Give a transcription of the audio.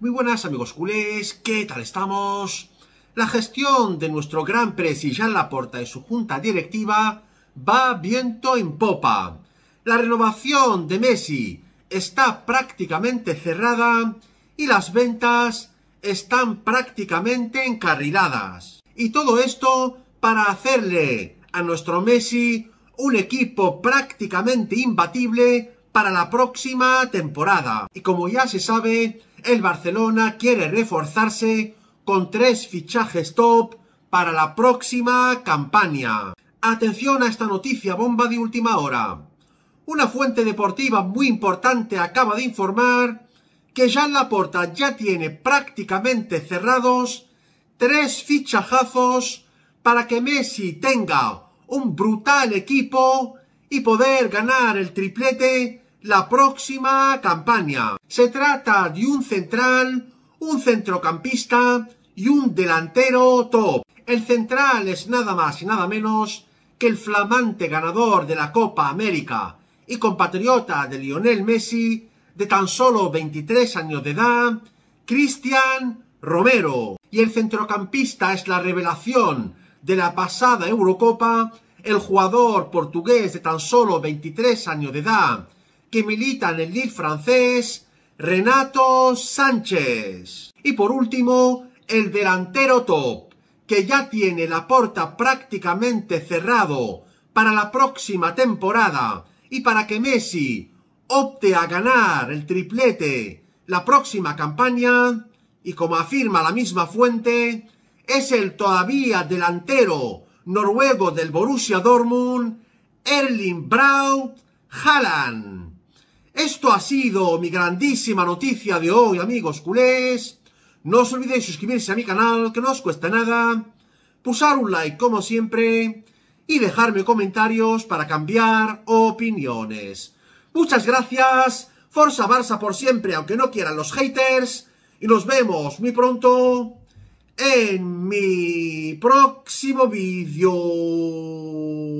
Muy buenas amigos culés, ¿qué tal estamos? La gestión de nuestro gran presi la Laporta y su junta directiva va viento en popa. La renovación de Messi está prácticamente cerrada y las ventas están prácticamente encarriladas. Y todo esto para hacerle a nuestro Messi un equipo prácticamente imbatible para la próxima temporada. Y como ya se sabe, el Barcelona quiere reforzarse con tres fichajes top para la próxima campaña. Atención a esta noticia bomba de última hora. Una fuente deportiva muy importante acaba de informar que la Laporta ya tiene prácticamente cerrados tres fichajazos para que Messi tenga un brutal equipo y poder ganar el triplete la próxima campaña. Se trata de un central, un centrocampista y un delantero top. El central es nada más y nada menos que el flamante ganador de la Copa América y compatriota de Lionel Messi, de tan solo 23 años de edad, Cristian Romero. Y el centrocampista es la revelación de la pasada Eurocopa, el jugador portugués de tan solo 23 años de edad, que milita en el Lille francés, Renato Sánchez. Y por último, el delantero top, que ya tiene la puerta prácticamente cerrado para la próxima temporada y para que Messi opte a ganar el triplete la próxima campaña y como afirma la misma fuente, es el todavía delantero noruego del Borussia Dortmund, Erling Braut Haaland. Esto ha sido mi grandísima noticia de hoy, amigos culés. No os olvidéis suscribirse a mi canal, que no os cuesta nada. Pulsar un like, como siempre. Y dejarme comentarios para cambiar opiniones. Muchas gracias. Forza Barça por siempre, aunque no quieran los haters. Y nos vemos muy pronto en mi próximo vídeo.